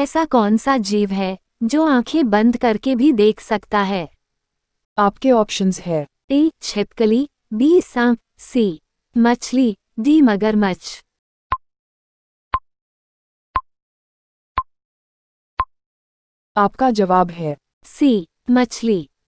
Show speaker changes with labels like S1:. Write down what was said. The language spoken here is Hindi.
S1: ऐसा कौन सा जीव है जो आंखें बंद करके भी देख सकता है
S2: आपके ऑप्शंस है ए छिपकली बी सांप सी मछली डी मगरमच्छ
S3: आपका जवाब है सी मछली